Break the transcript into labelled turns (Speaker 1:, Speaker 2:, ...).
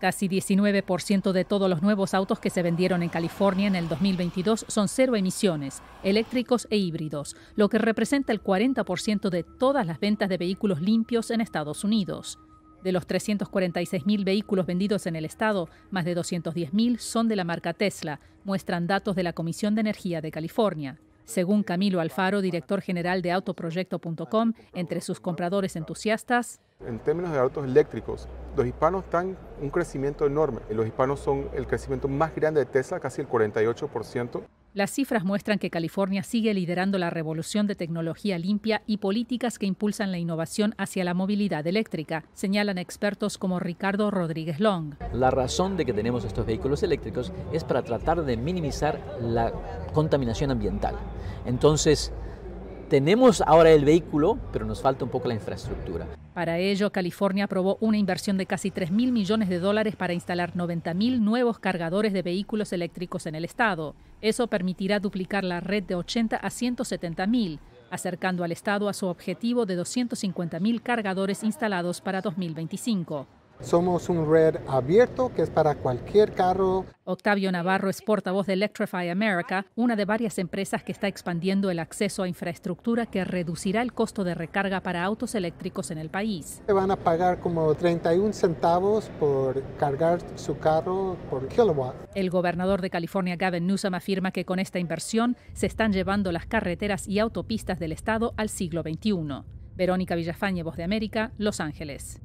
Speaker 1: Casi 19% de todos los nuevos autos que se vendieron en California en el 2022 son cero emisiones, eléctricos e híbridos, lo que representa el 40% de todas las ventas de vehículos limpios en Estados Unidos. De los 346.000 vehículos vendidos en el estado, más de 210.000 son de la marca Tesla, muestran datos de la Comisión de Energía de California. Según Camilo Alfaro, director general de autoproyecto.com, entre sus compradores entusiastas.
Speaker 2: En términos de autos eléctricos, los hispanos están un crecimiento enorme. Los hispanos son el crecimiento más grande de Tesla, casi el 48%.
Speaker 1: Las cifras muestran que California sigue liderando la revolución de tecnología limpia y políticas que impulsan la innovación hacia la movilidad eléctrica, señalan expertos como Ricardo Rodríguez Long.
Speaker 3: La razón de que tenemos estos vehículos eléctricos es para tratar de minimizar la contaminación ambiental. Entonces, tenemos ahora el vehículo, pero nos falta un poco la infraestructura.
Speaker 1: Para ello, California aprobó una inversión de casi 3 mil millones de dólares para instalar 90 nuevos cargadores de vehículos eléctricos en el estado. Eso permitirá duplicar la red de 80 a 170 acercando al estado a su objetivo de 250 cargadores instalados para 2025.
Speaker 4: Somos un red abierto que es para cualquier
Speaker 1: carro. Octavio Navarro es portavoz de Electrify America, una de varias empresas que está expandiendo el acceso a infraestructura que reducirá el costo de recarga para autos eléctricos en el país.
Speaker 4: Van a pagar como 31 centavos por cargar su carro por kilowatt.
Speaker 1: El gobernador de California, Gavin Newsom, afirma que con esta inversión se están llevando las carreteras y autopistas del estado al siglo XXI. Verónica Villafañe, Voz de América, Los Ángeles.